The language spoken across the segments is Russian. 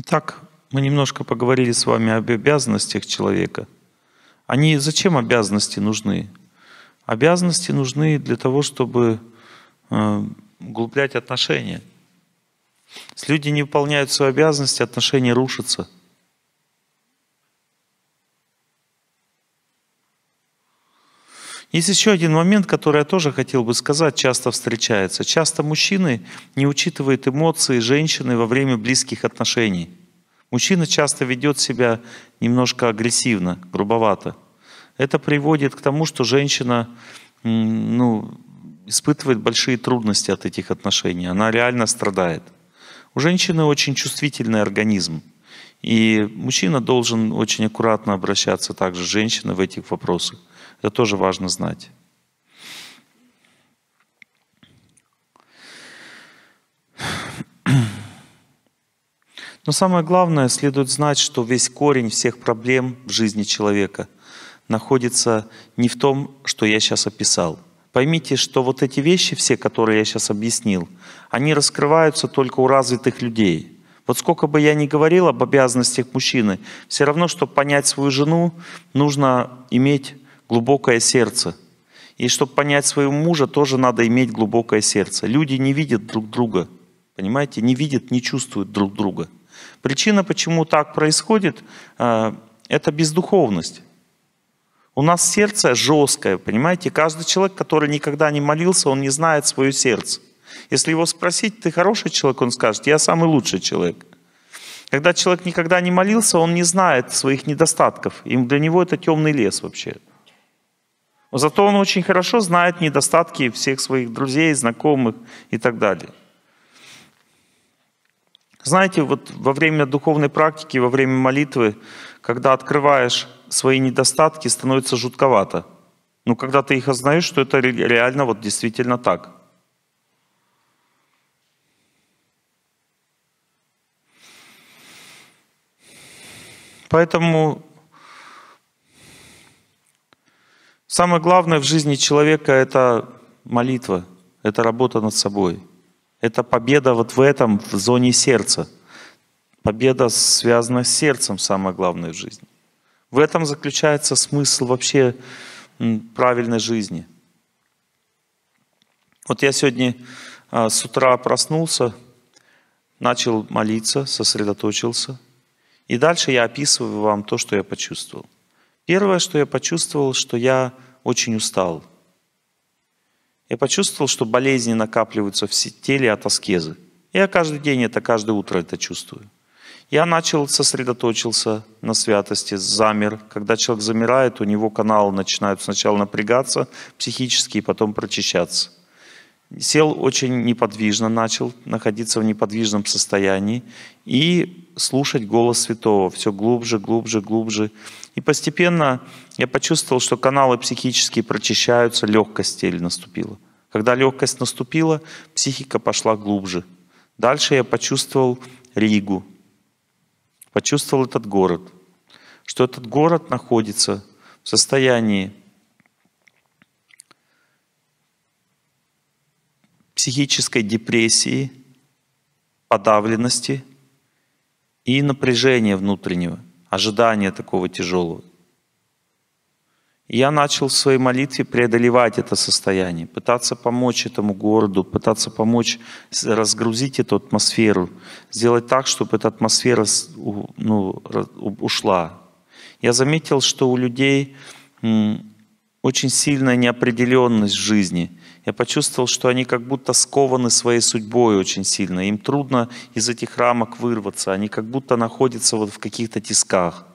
Итак, мы немножко поговорили с вами об обязанностях человека. Они зачем обязанности нужны? Обязанности нужны для того, чтобы э, углублять отношения. Если люди не выполняют свои обязанности, отношения рушатся – Есть еще один момент, который я тоже хотел бы сказать, часто встречается. Часто мужчины не учитывают эмоции женщины во время близких отношений. Мужчина часто ведет себя немножко агрессивно, грубовато. Это приводит к тому, что женщина ну, испытывает большие трудности от этих отношений. Она реально страдает. У женщины очень чувствительный организм. И мужчина должен очень аккуратно обращаться также с женщиной в этих вопросах. Это тоже важно знать. Но самое главное, следует знать, что весь корень всех проблем в жизни человека находится не в том, что я сейчас описал. Поймите, что вот эти вещи все, которые я сейчас объяснил, они раскрываются только у развитых людей. Вот сколько бы я ни говорил об обязанностях мужчины, все равно, чтобы понять свою жену, нужно иметь глубокое сердце. И чтобы понять своего мужа, тоже надо иметь глубокое сердце. Люди не видят друг друга, понимаете, не видят, не чувствуют друг друга. Причина, почему так происходит, э, это бездуховность. У нас сердце жесткое, понимаете? Каждый человек, который никогда не молился, он не знает свое сердце. Если его спросить, ты хороший человек, он скажет, я самый лучший человек. Когда человек никогда не молился, он не знает своих недостатков. Им для него это темный лес вообще зато он очень хорошо знает недостатки всех своих друзей, знакомых и так далее. Знаете, вот во время духовной практики, во время молитвы, когда открываешь свои недостатки, становится жутковато. Но когда ты их осознаешь, что это реально вот действительно так. Поэтому Самое главное в жизни человека — это молитва, это работа над собой. Это победа вот в этом, в зоне сердца. Победа связана с сердцем, самое главное в жизни. В этом заключается смысл вообще правильной жизни. Вот я сегодня а, с утра проснулся, начал молиться, сосредоточился. И дальше я описываю вам то, что я почувствовал. Первое, что я почувствовал, что я очень устал. Я почувствовал, что болезни накапливаются в теле от аскезы. Я каждый день это, каждое утро это чувствую. Я начал сосредоточился на святости, замер. Когда человек замирает, у него каналы начинают сначала напрягаться психически, и потом прочищаться. Сел очень неподвижно, начал находиться в неподвижном состоянии и слушать голос святого все глубже, глубже, глубже. И постепенно я почувствовал, что каналы психические прочищаются, легкость стель наступила. Когда легкость наступила, психика пошла глубже. Дальше я почувствовал Ригу, почувствовал этот город, что этот город находится в состоянии психической депрессии, подавленности, и напряжение внутреннего, ожидания такого тяжелого. я начал в своей молитве преодолевать это состояние, пытаться помочь этому городу, пытаться помочь разгрузить эту атмосферу, сделать так, чтобы эта атмосфера ну, ушла. Я заметил, что у людей очень сильная неопределенность в жизни – я почувствовал, что они как будто скованы своей судьбой очень сильно. Им трудно из этих рамок вырваться. Они как будто находятся вот в каких-то тисках.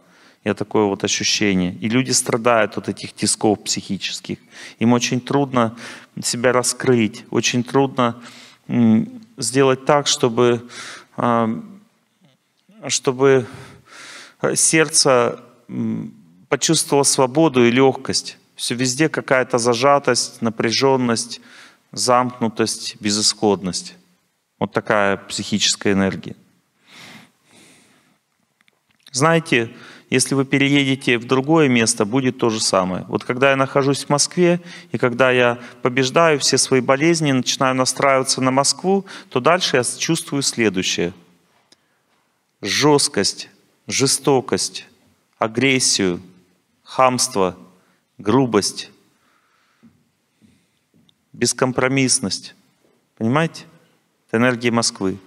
Я такое вот ощущение. И люди страдают от этих тисков психических. Им очень трудно себя раскрыть, очень трудно сделать так, чтобы, а, чтобы э, сердце почувствовало свободу и легкость. Все везде какая-то зажатость, напряженность, замкнутость, безысходность. Вот такая психическая энергия. Знаете, если вы переедете в другое место, будет то же самое. Вот когда я нахожусь в Москве, и когда я побеждаю все свои болезни, начинаю настраиваться на Москву, то дальше я чувствую следующее. Жесткость, жестокость, агрессию, хамство – грубость, бескомпромиссность. Понимаете? Это энергия Москвы.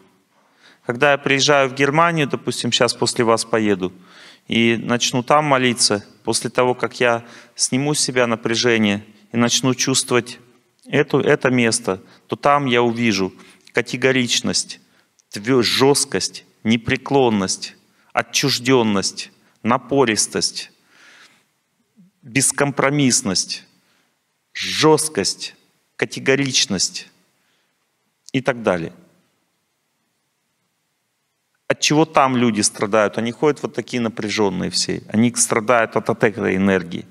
Когда я приезжаю в Германию, допустим, сейчас после вас поеду, и начну там молиться, после того, как я сниму с себя напряжение и начну чувствовать эту, это место, то там я увижу категоричность, жесткость, непреклонность, отчужденность, напористость, бескомпромиссность, жесткость, категоричность и так далее. От чего там люди страдают? Они ходят вот такие напряженные все. Они страдают от этой энергии.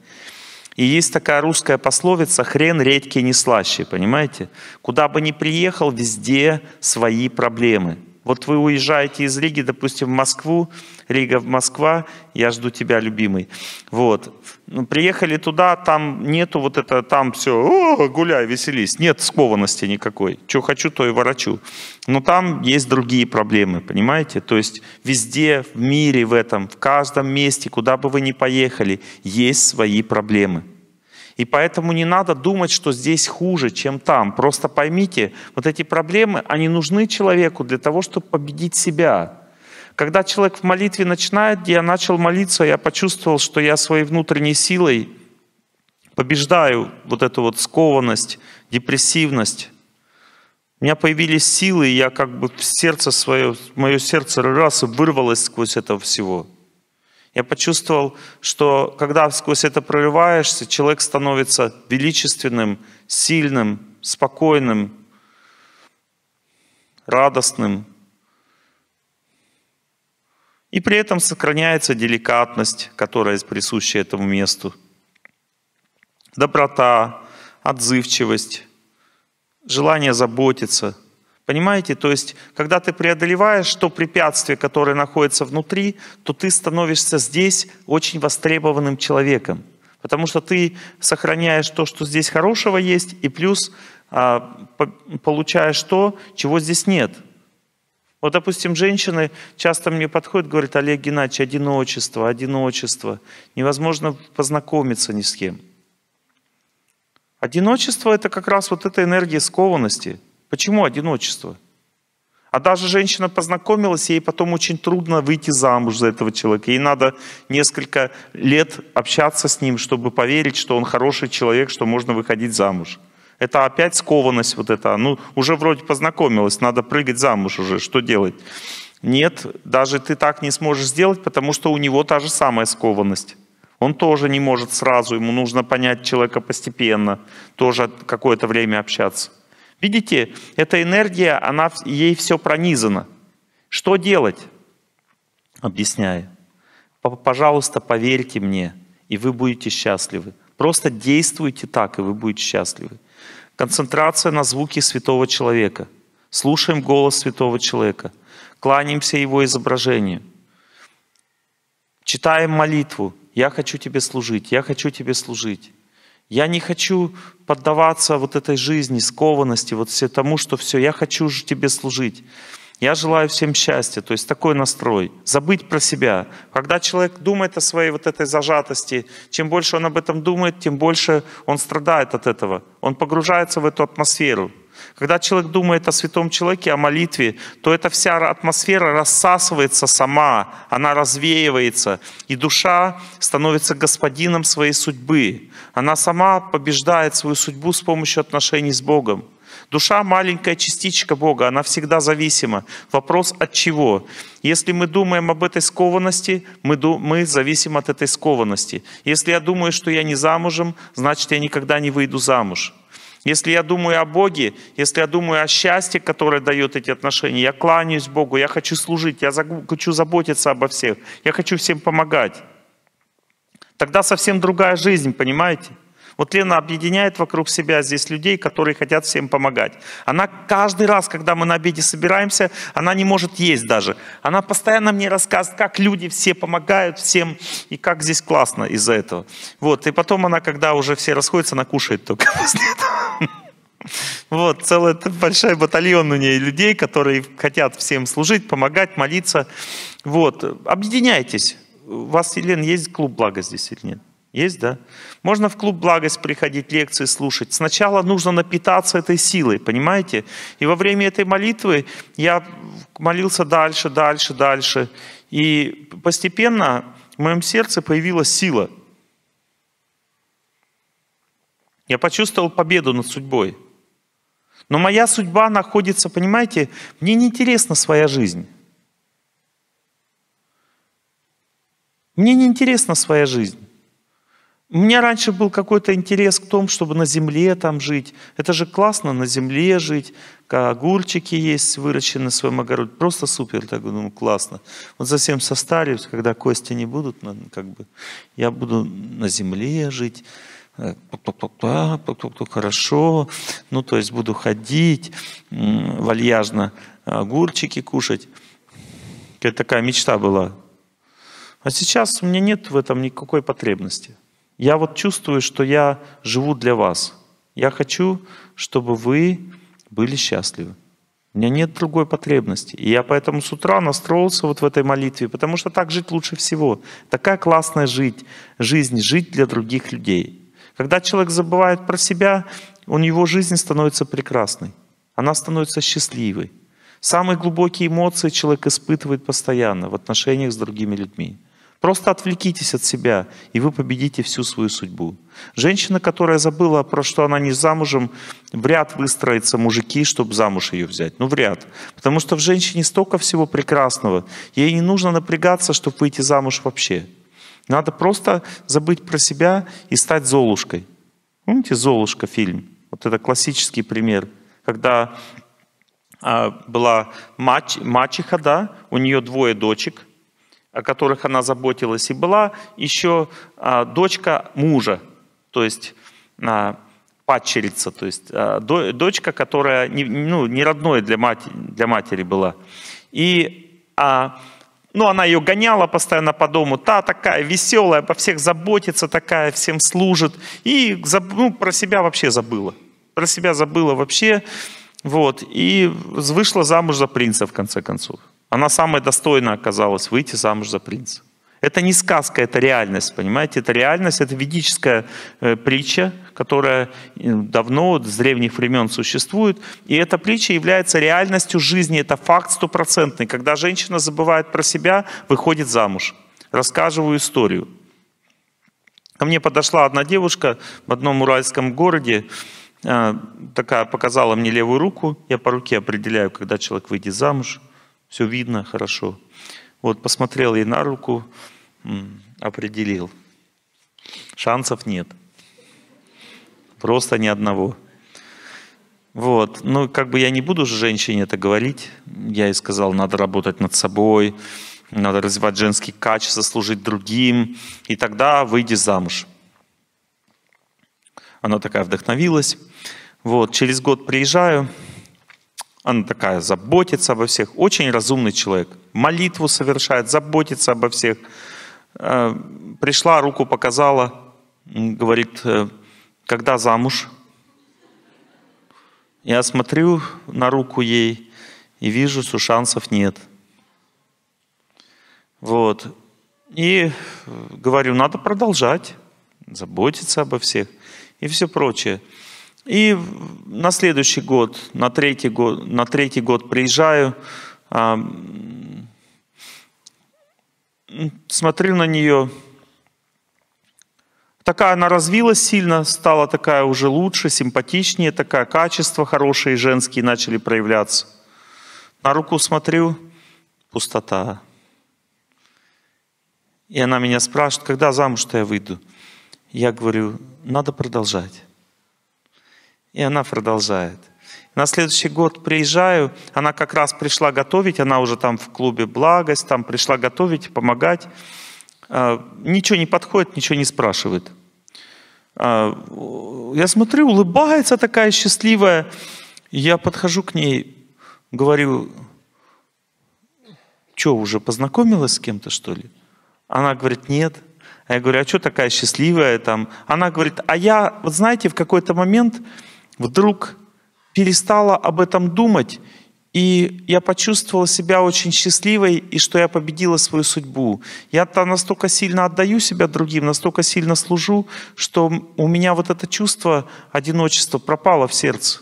И есть такая русская пословица «хрен редкий не слаще», понимаете? Куда бы ни приехал, везде свои проблемы – вот вы уезжаете из Риги, допустим, в Москву, Рига, в Москва, я жду тебя, любимый. Вот. Ну, приехали туда, там нету вот это, там все, о, гуляй, веселись. Нет скованности никакой. Что хочу, то и ворочу. Но там есть другие проблемы, понимаете? То есть везде, в мире в этом, в каждом месте, куда бы вы ни поехали, есть свои проблемы. И поэтому не надо думать, что здесь хуже, чем там. Просто поймите, вот эти проблемы, они нужны человеку для того, чтобы победить себя. Когда человек в молитве начинает, я начал молиться, я почувствовал, что я своей внутренней силой побеждаю вот эту вот скованность, депрессивность. У меня появились силы, и я как бы сердце свое, мое сердце раз и вырвалось сквозь это всего – я почувствовал, что когда сквозь это проливаешься, человек становится величественным, сильным, спокойным, радостным. И при этом сохраняется деликатность, которая присуща этому месту. Доброта, отзывчивость, желание заботиться – Понимаете? То есть, когда ты преодолеваешь то препятствие, которое находится внутри, то ты становишься здесь очень востребованным человеком. Потому что ты сохраняешь то, что здесь хорошего есть, и плюс а, по получаешь то, чего здесь нет. Вот, допустим, женщины часто мне подходят, говорят, Олег Геннадьевич, одиночество, одиночество. Невозможно познакомиться ни с кем. Одиночество – это как раз вот эта энергия скованности – Почему одиночество? А даже женщина познакомилась, ей потом очень трудно выйти замуж за этого человека. Ей надо несколько лет общаться с ним, чтобы поверить, что он хороший человек, что можно выходить замуж. Это опять скованность вот эта. Ну, уже вроде познакомилась, надо прыгать замуж уже, что делать? Нет, даже ты так не сможешь сделать, потому что у него та же самая скованность. Он тоже не может сразу, ему нужно понять человека постепенно, тоже какое-то время общаться. Видите, эта энергия, она, ей все пронизано. Что делать? Объясняю. Пожалуйста, поверьте мне, и вы будете счастливы. Просто действуйте так, и вы будете счастливы. Концентрация на звуке святого человека. Слушаем голос святого человека. Кланяемся его изображению. Читаем молитву. «Я хочу тебе служить, я хочу тебе служить». Я не хочу поддаваться вот этой жизни, скованности, вот все тому, что все, я хочу же тебе служить. Я желаю всем счастья, то есть такой настрой. Забыть про себя. Когда человек думает о своей вот этой зажатости, чем больше он об этом думает, тем больше он страдает от этого. Он погружается в эту атмосферу. Когда человек думает о святом человеке, о молитве, то эта вся атмосфера рассасывается сама, она развеивается, и душа становится господином своей судьбы. Она сама побеждает свою судьбу с помощью отношений с Богом. Душа – маленькая частичка Бога, она всегда зависима. Вопрос от чего? Если мы думаем об этой скованности, мы, ду- мы зависим от этой скованности. Если я думаю, что я не замужем, значит, я никогда не выйду замуж. Если я думаю о Боге, если я думаю о счастье, которое дает эти отношения, я кланяюсь Богу, я хочу служить, я хочу заботиться обо всех, я хочу всем помогать. Тогда совсем другая жизнь, понимаете? Вот Лена объединяет вокруг себя здесь людей, которые хотят всем помогать. Она каждый раз, когда мы на обеде собираемся, она не может есть даже. Она постоянно мне рассказывает, как люди все помогают всем, и как здесь классно из-за этого. Вот, и потом она, когда уже все расходятся, она кушает только после этого. Вот, целый большой батальон у нее людей, которые хотят всем служить, помогать, молиться. Вот, объединяйтесь. У вас, Елена, есть клуб «Благо» здесь или нет? Есть, да? Можно в клуб «Благость» приходить, лекции слушать. Сначала нужно напитаться этой силой, понимаете? И во время этой молитвы я молился дальше, дальше, дальше. И постепенно в моем сердце появилась сила. Я почувствовал победу над судьбой. Но моя судьба находится, понимаете, мне неинтересна своя жизнь. Мне неинтересна своя жизнь. У меня раньше был какой-то интерес к тому, чтобы на земле там жить. Это же классно на земле жить. Огурчики есть выращены в своем огороде. Просто супер, так думаю, классно. Вот совсем состарюсь, когда кости не будут, как бы, я буду на земле жить. Э, а, хорошо. Ну, то есть буду ходить, вальяжно огурчики кушать. Это такая мечта была. А сейчас у меня нет в этом никакой потребности. Я вот чувствую, что я живу для вас. Я хочу, чтобы вы были счастливы. У меня нет другой потребности. И я поэтому с утра настроился вот в этой молитве, потому что так жить лучше всего. Такая классная жить, жизнь, жить для других людей. Когда человек забывает про себя, у него жизнь становится прекрасной. Она становится счастливой. Самые глубокие эмоции человек испытывает постоянно в отношениях с другими людьми. Просто отвлекитесь от себя, и вы победите всю свою судьбу. Женщина, которая забыла про что она не замужем, вряд выстроится мужики, чтобы замуж ее взять. Ну, вряд. Потому что в женщине столько всего прекрасного. Ей не нужно напрягаться, чтобы выйти замуж вообще. Надо просто забыть про себя и стать Золушкой. Помните «Золушка» фильм? Вот это классический пример. Когда а, была мач, мачеха, да, у нее двое дочек – о которых она заботилась, и была еще а, дочка мужа, то есть а, падчерица, то есть а, дочка, которая не, ну, не родной для, мать, для матери была. И а, ну, она ее гоняла постоянно по дому, та такая веселая, по всех заботится такая, всем служит, и ну, про себя вообще забыла. Про себя забыла вообще, вот, и вышла замуж за принца в конце концов. Она самая достойная оказалась выйти замуж за принца. Это не сказка, это реальность, понимаете? Это реальность, это ведическая э, притча, которая э, давно, с древних времен существует. И эта притча является реальностью жизни, это факт стопроцентный. Когда женщина забывает про себя, выходит замуж. Рассказываю историю. Ко мне подошла одна девушка в одном уральском городе, э, такая показала мне левую руку, я по руке определяю, когда человек выйдет замуж – все видно хорошо. Вот посмотрел ей на руку, определил. Шансов нет. Просто ни одного. Вот. Ну, как бы я не буду же женщине это говорить. Я ей сказал, надо работать над собой, надо развивать женские качества, служить другим, и тогда выйди замуж. Она такая вдохновилась. Вот, через год приезжаю, она такая, заботится обо всех. Очень разумный человек. Молитву совершает, заботится обо всех. Э, пришла, руку показала, говорит, э, когда замуж? Я смотрю на руку ей и вижу, что шансов нет. Вот. И говорю, надо продолжать, заботиться обо всех и все прочее. И на следующий год, на третий год, на третий год приезжаю, смотрю на нее. Такая она развилась сильно, стала такая уже лучше, симпатичнее, такая качество хорошие женские начали проявляться. На руку смотрю, пустота. И она меня спрашивает, когда замуж-то я выйду? Я говорю, надо продолжать. И она продолжает. На следующий год приезжаю, она как раз пришла готовить, она уже там в клубе «Благость», там пришла готовить, помогать. А, ничего не подходит, ничего не спрашивает. А, я смотрю, улыбается такая счастливая. Я подхожу к ней, говорю, что, уже познакомилась с кем-то, что ли? Она говорит, нет. А я говорю, а что такая счастливая там? Она говорит, а я, вот знаете, в какой-то момент вдруг перестала об этом думать, и я почувствовала себя очень счастливой, и что я победила свою судьбу. Я то настолько сильно отдаю себя другим, настолько сильно служу, что у меня вот это чувство одиночества пропало в сердце.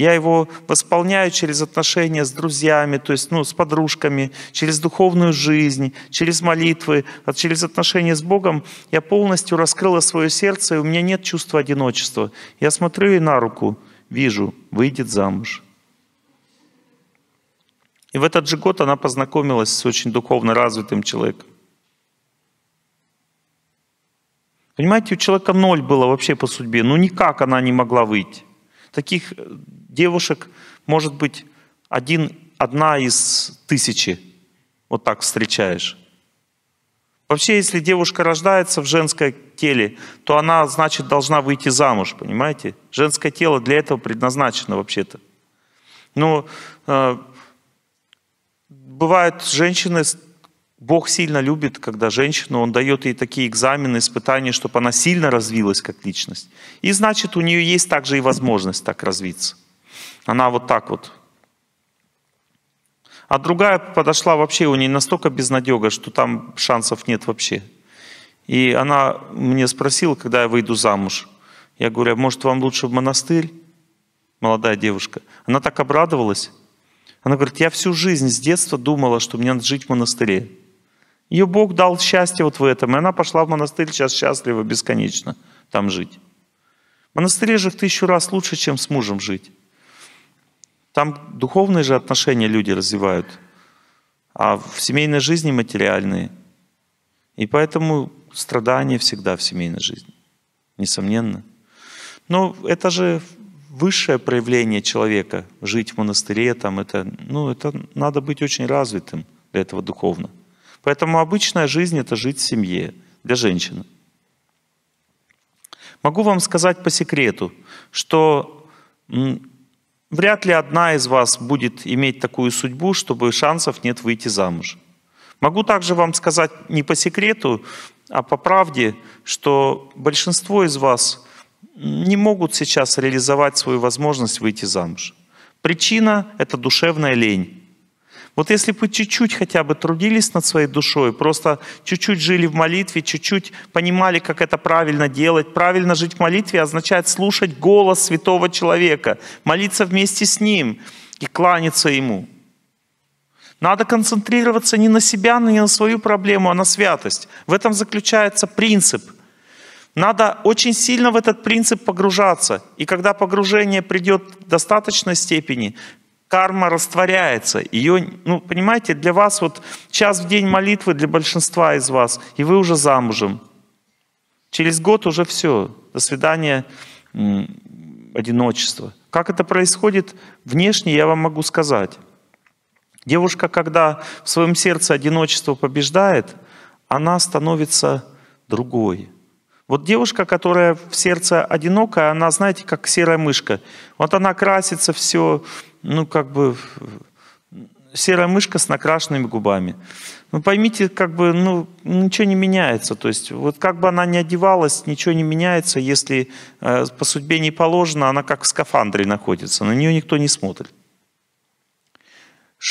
Я его восполняю через отношения с друзьями, то есть ну, с подружками, через духовную жизнь, через молитвы, а через отношения с Богом. Я полностью раскрыла свое сердце, и у меня нет чувства одиночества. Я смотрю и на руку вижу, выйдет замуж. И в этот же год она познакомилась с очень духовно развитым человеком. Понимаете, у человека ноль было вообще по судьбе. Ну никак она не могла выйти. Таких э, девушек может быть один, одна из тысячи. Вот так встречаешь. Вообще, если девушка рождается в женском теле, то она, значит, должна выйти замуж, понимаете? Женское тело для этого предназначено вообще-то. Но э, бывают женщины, Бог сильно любит, когда женщину, Он дает ей такие экзамены, испытания, чтобы она сильно развилась как личность. И значит, у нее есть также и возможность так развиться. Она вот так вот. А другая подошла вообще, у нее настолько безнадега, что там шансов нет вообще. И она мне спросила, когда я выйду замуж. Я говорю, а может вам лучше в монастырь? Молодая девушка. Она так обрадовалась. Она говорит, я всю жизнь с детства думала, что мне надо жить в монастыре. Ее Бог дал счастье вот в этом, и она пошла в монастырь, сейчас счастлива бесконечно там жить. В монастыре же в тысячу раз лучше, чем с мужем жить. Там духовные же отношения люди развивают, а в семейной жизни материальные. И поэтому страдания всегда в семейной жизни, несомненно. Но это же высшее проявление человека, жить в монастыре, там, это, ну, это надо быть очень развитым для этого духовно. Поэтому обычная жизнь — это жить в семье для женщины. Могу вам сказать по секрету, что Вряд ли одна из вас будет иметь такую судьбу, чтобы шансов нет выйти замуж. Могу также вам сказать не по секрету, а по правде, что большинство из вас не могут сейчас реализовать свою возможность выйти замуж. Причина – это душевная лень. Вот если бы чуть-чуть хотя бы трудились над своей душой, просто чуть-чуть жили в молитве, чуть-чуть понимали, как это правильно делать. Правильно жить в молитве означает слушать голос святого человека, молиться вместе с ним и кланяться ему. Надо концентрироваться не на себя, не на свою проблему, а на святость. В этом заключается принцип. Надо очень сильно в этот принцип погружаться. И когда погружение придет в достаточной степени, карма растворяется. Ее, ну, понимаете, для вас вот час в день молитвы для большинства из вас, и вы уже замужем. Через год уже все. До свидания, одиночество. Как это происходит внешне, я вам могу сказать. Девушка, когда в своем сердце одиночество побеждает, она становится другой. Вот девушка, которая в сердце одинокая, она, знаете, как серая мышка. Вот она красится все, ну, как бы, серая мышка с накрашенными губами. Ну, поймите, как бы, ну, ничего не меняется. То есть, вот как бы она ни одевалась, ничего не меняется. Если э, по судьбе не положено, она как в скафандре находится. На нее никто не смотрит.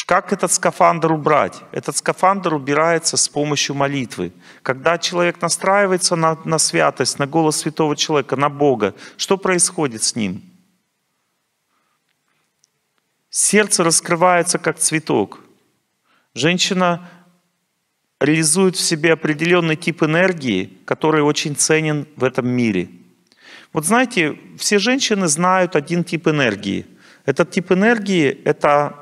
Как этот скафандр убрать? Этот скафандр убирается с помощью молитвы. Когда человек настраивается на, на святость, на голос святого человека, на Бога, что происходит с ним? Сердце раскрывается как цветок. Женщина реализует в себе определенный тип энергии, который очень ценен в этом мире. Вот знаете, все женщины знают один тип энергии. Этот тип энергии — это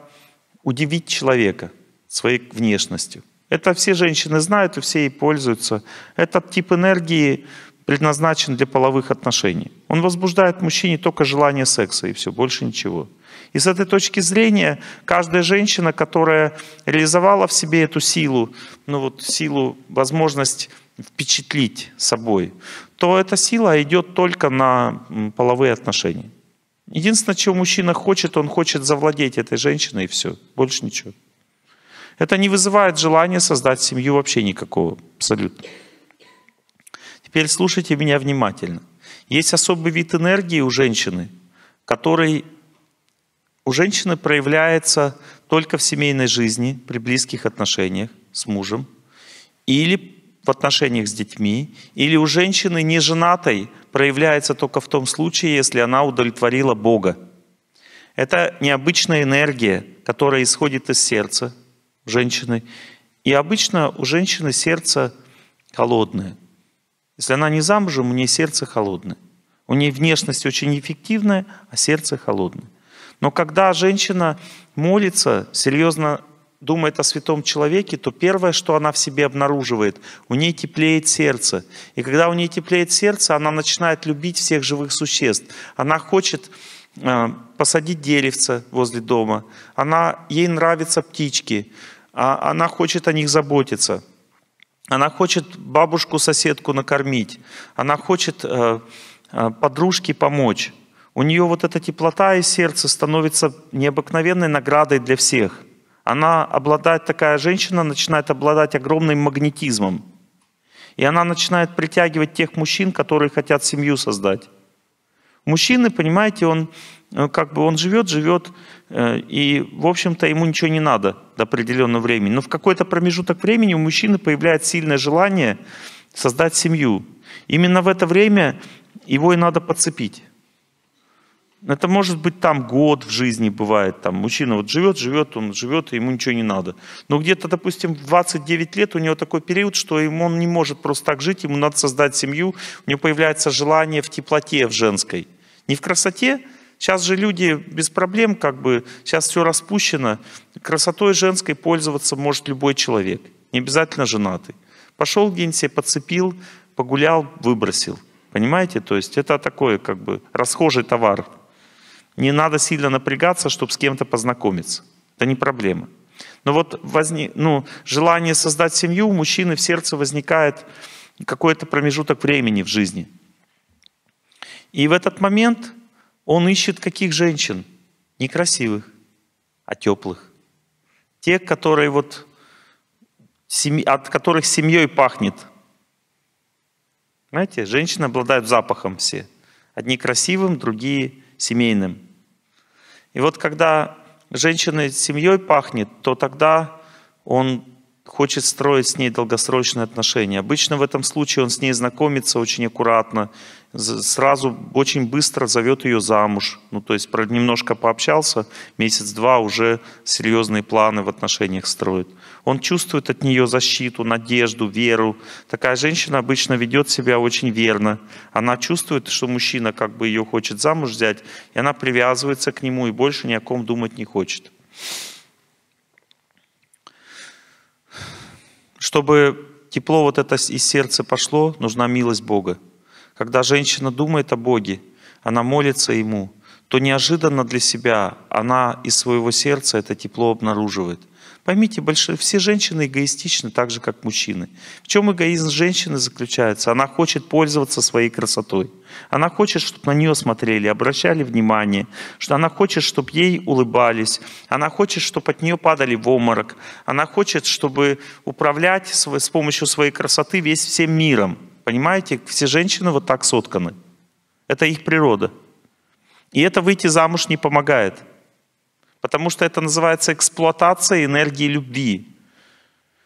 удивить человека своей внешностью. Это все женщины знают и все ей пользуются. Этот тип энергии предназначен для половых отношений. Он возбуждает мужчине только желание секса и все, больше ничего. И с этой точки зрения каждая женщина, которая реализовала в себе эту силу, ну вот силу, возможность впечатлить собой, то эта сила идет только на половые отношения. Единственное, чего мужчина хочет, он хочет завладеть этой женщиной и все, больше ничего. Это не вызывает желания создать семью вообще никакого, абсолютно. Теперь слушайте меня внимательно. Есть особый вид энергии у женщины, который у женщины проявляется только в семейной жизни, при близких отношениях с мужем, или в отношениях с детьми, или у женщины неженатой проявляется только в том случае, если она удовлетворила Бога. Это необычная энергия, которая исходит из сердца женщины. И обычно у женщины сердце холодное – если она не замужем, у нее сердце холодное. У нее внешность очень эффективная, а сердце холодное. Но когда женщина молится, серьезно думает о святом человеке, то первое, что она в себе обнаруживает, у нее теплеет сердце. И когда у нее теплеет сердце, она начинает любить всех живых существ. Она хочет э, посадить деревца возле дома. Она, ей нравятся птички. А, она хочет о них заботиться она хочет бабушку-соседку накормить, она хочет э, э, подружке помочь. У нее вот эта теплота и сердце становится необыкновенной наградой для всех. Она обладает, такая женщина начинает обладать огромным магнетизмом. И она начинает притягивать тех мужчин, которые хотят семью создать. Мужчины, понимаете, он Э, как бы он живет, живет, э, и, в общем-то, ему ничего не надо до определенного времени. Но в какой-то промежуток времени у мужчины появляется сильное желание создать семью. Именно в это время его и надо подцепить. Это может быть там год в жизни бывает, там мужчина вот живет, живет, он живет, и ему ничего не надо. Но где-то, допустим, в 29 лет у него такой период, что ему он не может просто так жить, ему надо создать семью, у него появляется желание в теплоте в женской. Не в красоте, Сейчас же люди без проблем, как бы, сейчас все распущено. Красотой женской пользоваться может любой человек, не обязательно женатый. Пошел где-нибудь себе, подцепил, погулял, выбросил. Понимаете? То есть это такой, как бы, расхожий товар. Не надо сильно напрягаться, чтобы с кем-то познакомиться. Это не проблема. Но вот возник, ну, желание создать семью у мужчины в сердце возникает какой-то промежуток времени в жизни. И в этот момент – он ищет каких женщин? не красивых, а теплых. Те, которые вот, от которых семьей пахнет. Знаете, женщины обладают запахом все. Одни красивым, другие семейным. И вот когда женщины семьей пахнет, то тогда он хочет строить с ней долгосрочные отношения. Обычно в этом случае он с ней знакомится очень аккуратно, сразу очень быстро зовет ее замуж. Ну, то есть немножко пообщался, месяц-два уже серьезные планы в отношениях строит. Он чувствует от нее защиту, надежду, веру. Такая женщина обычно ведет себя очень верно. Она чувствует, что мужчина как бы ее хочет замуж взять, и она привязывается к нему и больше ни о ком думать не хочет. чтобы тепло вот это из сердца пошло, нужна милость Бога. Когда женщина думает о Боге, она молится Ему, то неожиданно для себя она из своего сердца это тепло обнаруживает – Поймите, больш... все женщины эгоистичны, так же, как мужчины. В чем эгоизм женщины заключается? Она хочет пользоваться своей красотой. Она хочет, чтобы на нее смотрели, обращали внимание. Что она хочет, чтобы ей улыбались. Она хочет, чтобы от нее падали в обморок. Она хочет, чтобы управлять с помощью своей красоты весь всем миром. Понимаете, все женщины вот так сотканы. Это их природа. И это выйти замуж не помогает. Потому что это называется эксплуатация энергии любви.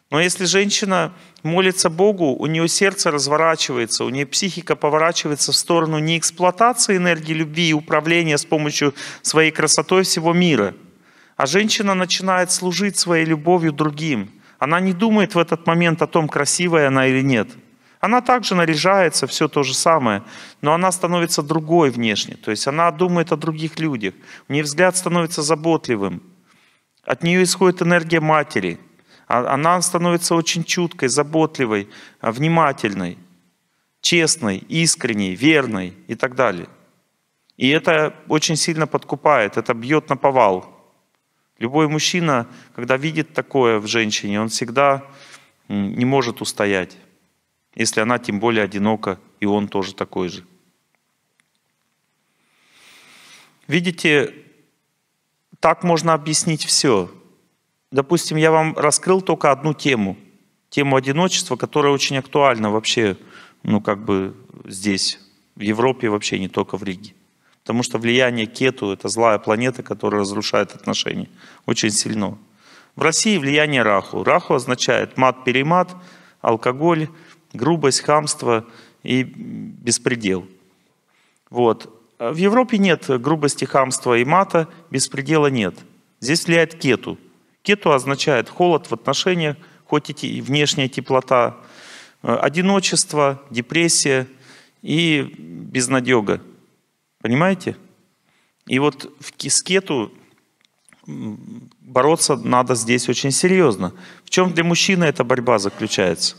Но если женщина молится Богу, у нее сердце разворачивается, у нее психика поворачивается в сторону не эксплуатации энергии любви и управления с помощью своей красотой всего мира, а женщина начинает служить своей любовью другим. Она не думает в этот момент о том, красивая она или нет – она также наряжается, все то же самое, но она становится другой внешне. То есть она думает о других людях. У нее взгляд становится заботливым. От нее исходит энергия матери. А, она становится очень чуткой, заботливой, а, внимательной, честной, искренней, верной и так далее. И это очень сильно подкупает, это бьет на повал. Любой мужчина, когда видит такое в женщине, он всегда не может устоять если она тем более одинока, и он тоже такой же. Видите, так можно объяснить все. Допустим, я вам раскрыл только одну тему, тему одиночества, которая очень актуальна вообще, ну как бы здесь, в Европе вообще, не только в Риге. Потому что влияние кету – это злая планета, которая разрушает отношения очень сильно. В России влияние раху. Раху означает мат-перемат, алкоголь – грубость, хамство и беспредел. Вот. В Европе нет грубости, хамства и мата, беспредела нет. Здесь влияет кету. Кету означает холод в отношениях, хоть и внешняя теплота, э, одиночество, депрессия и безнадега. Понимаете? И вот с кету бороться надо здесь очень серьезно. В чем для мужчины эта борьба заключается?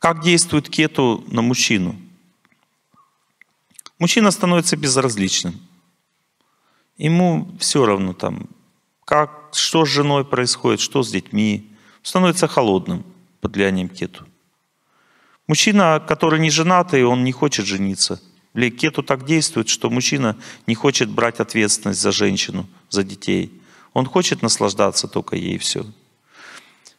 Как действует кету на мужчину? Мужчина становится безразличным. Ему все равно там, как, что с женой происходит, что с детьми. Становится холодным под влиянием кету. Мужчина, который не женатый, он не хочет жениться. Кету так действует, что мужчина не хочет брать ответственность за женщину, за детей. Он хочет наслаждаться только ей все.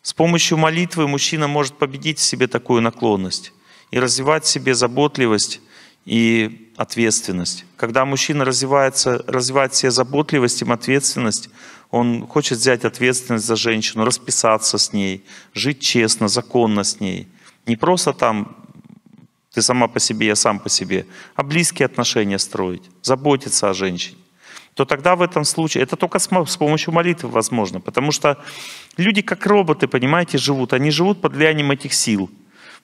С помощью молитвы мужчина может победить в себе такую наклонность и развивать в себе заботливость и ответственность. Когда мужчина развивается, развивает в себе заботливость и ответственность, он хочет взять ответственность за женщину, расписаться с ней, жить честно, законно с ней. Не просто там ты сама по себе, я сам по себе, а близкие отношения строить, заботиться о женщине то тогда в этом случае, это только с, помощью молитвы возможно, потому что люди как роботы, понимаете, живут, они живут под влиянием этих сил.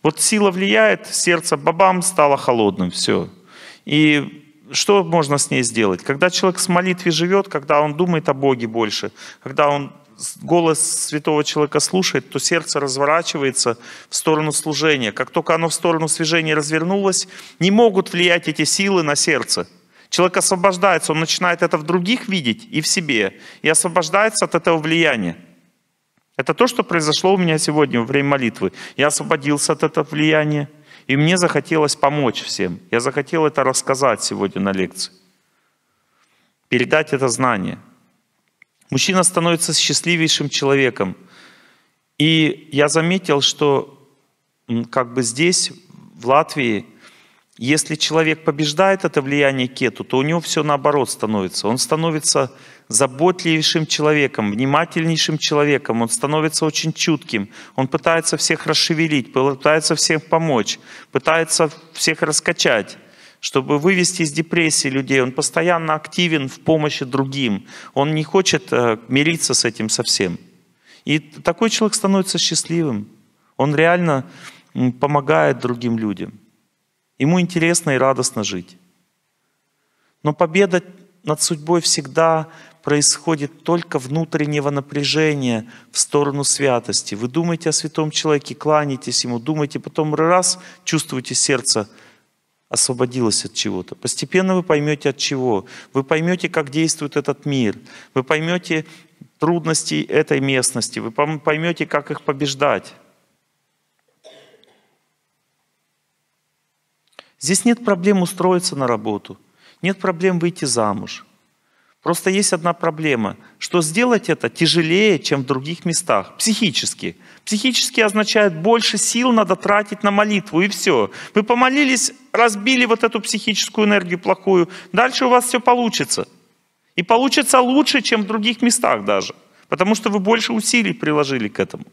Вот сила влияет, сердце бабам стало холодным, все. И что можно с ней сделать? Когда человек с молитвой живет, когда он думает о Боге больше, когда он голос святого человека слушает, то сердце разворачивается в сторону служения. Как только оно в сторону служения развернулось, не могут влиять эти силы на сердце. Человек освобождается, он начинает это в других видеть и в себе, и освобождается от этого влияния. Это то, что произошло у меня сегодня во время молитвы. Я освободился от этого влияния, и мне захотелось помочь всем. Я захотел это рассказать сегодня на лекции. Передать это знание. Мужчина становится счастливейшим человеком. И я заметил, что как бы здесь, в Латвии, если человек побеждает это влияние кету, то у него все наоборот становится. Он становится заботливейшим человеком, внимательнейшим человеком, он становится очень чутким, он пытается всех расшевелить, пытается всем помочь, пытается всех раскачать чтобы вывести из депрессии людей. Он постоянно активен в помощи другим. Он не хочет э, мириться с этим совсем. И такой человек становится счастливым. Он реально помогает другим людям. Ему интересно и радостно жить. Но победа над судьбой всегда происходит только внутреннего напряжения в сторону святости. Вы думаете о святом человеке, кланяетесь ему, думаете, потом раз, чувствуете сердце, освободилось от чего-то. Постепенно вы поймете от чего. Вы поймете, как действует этот мир. Вы поймете трудности этой местности. Вы поймете, как их побеждать. Здесь нет проблем устроиться на работу, нет проблем выйти замуж. Просто есть одна проблема, что сделать это тяжелее, чем в других местах, психически. Психически означает, больше сил надо тратить на молитву, и все. Вы помолились, разбили вот эту психическую энергию плохую, дальше у вас все получится. И получится лучше, чем в других местах даже, потому что вы больше усилий приложили к этому.